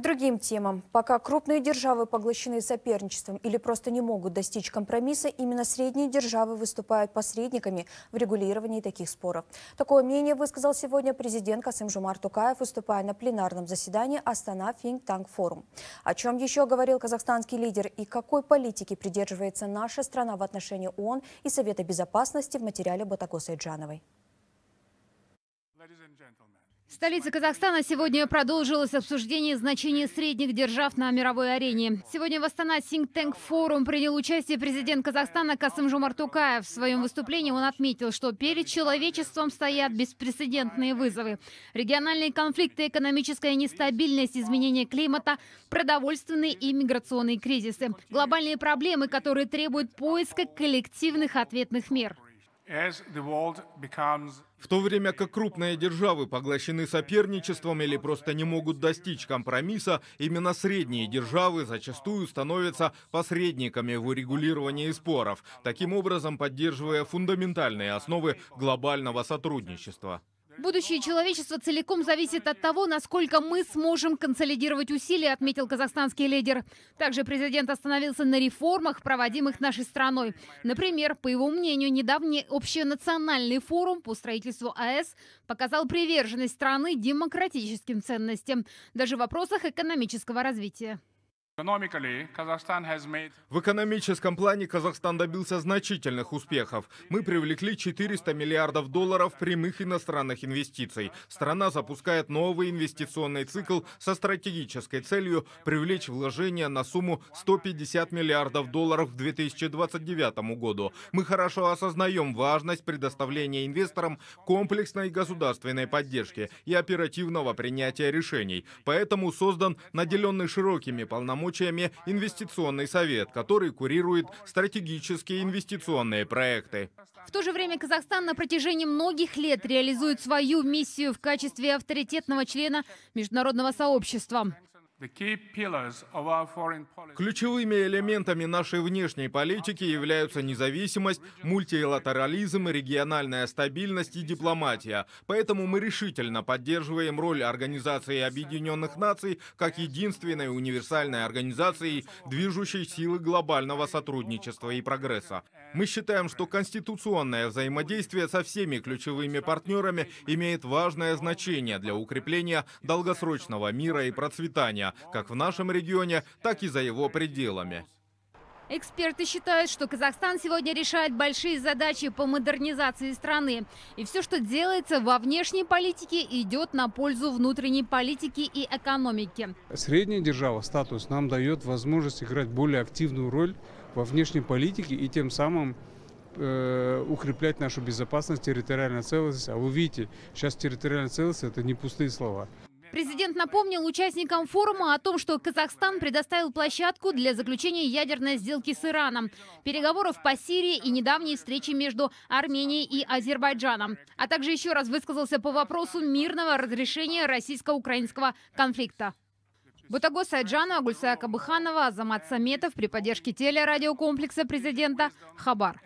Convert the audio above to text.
другим темам. Пока крупные державы поглощены соперничеством или просто не могут достичь компромисса, именно средние державы выступают посредниками в регулировании таких споров. Такое мнение высказал сегодня президент Касым Жумар Тукаев, выступая на пленарном заседании Астана Think Tank Форум. О чем еще говорил казахстанский лидер и какой политики придерживается наша страна в отношении ООН и Совета Безопасности в материале Батако Эджановой. В столице Казахстана сегодня продолжилось обсуждение значения средних держав на мировой арене. Сегодня в Астана Think форум принял участие президент Казахстана Касым Жумар Тукаев. В своем выступлении он отметил, что перед человечеством стоят беспрецедентные вызовы. Региональные конфликты, экономическая нестабильность, изменение климата, продовольственные и миграционные кризисы. Глобальные проблемы, которые требуют поиска коллективных ответных мер. В то время как крупные державы поглощены соперничеством или просто не могут достичь компромисса, именно средние державы зачастую становятся посредниками в урегулировании споров, таким образом поддерживая фундаментальные основы глобального сотрудничества. Будущее человечества целиком зависит от того, насколько мы сможем консолидировать усилия, отметил казахстанский лидер. Также президент остановился на реформах, проводимых нашей страной. Например, по его мнению, недавний общенациональный форум по строительству АЭС показал приверженность страны демократическим ценностям, даже в вопросах экономического развития. В экономическом плане Казахстан добился значительных успехов. Мы привлекли 400 миллиардов долларов прямых иностранных инвестиций. Страна запускает новый инвестиционный цикл со стратегической целью привлечь вложения на сумму 150 миллиардов долларов к 2029 году. Мы хорошо осознаем важность предоставления инвесторам комплексной государственной поддержки и оперативного принятия решений. Поэтому создан наделенный широкими полномочиями полномочиями инвестиционный совет, который курирует стратегические инвестиционные проекты. В то же время Казахстан на протяжении многих лет реализует свою миссию в качестве авторитетного члена международного сообщества. Ключевыми элементами нашей внешней политики являются независимость, мультилатерализм, региональная стабильность и дипломатия. Поэтому мы решительно поддерживаем роль Организации Объединенных Наций как единственной универсальной организации, движущей силы глобального сотрудничества и прогресса. Мы считаем, что конституционное взаимодействие со всеми ключевыми партнерами имеет важное значение для укрепления долгосрочного мира и процветания уровня, как в нашем регионе, так и за его пределами. Эксперты считают, что Казахстан сегодня решает большие задачи по модернизации страны. И все, что делается во внешней политике, идет на пользу внутренней политики и экономики. Средняя держава, статус, нам дает возможность играть более активную роль во внешней политике и тем самым э, укреплять нашу безопасность, территориальную целостность. А вы видите, сейчас территориальная целостность – это не пустые слова. Президент напомнил участникам форума о том, что Казахстан предоставил площадку для заключения ядерной сделки с Ираном, переговоров по Сирии и недавней встречи между Арменией и Азербайджаном. А также еще раз высказался по вопросу мирного разрешения российско-украинского конфликта. Бутаго Сайджанова, Гульсая Кабыханова, Азамат Саметов при поддержке телерадиокомплекса президента «Хабар».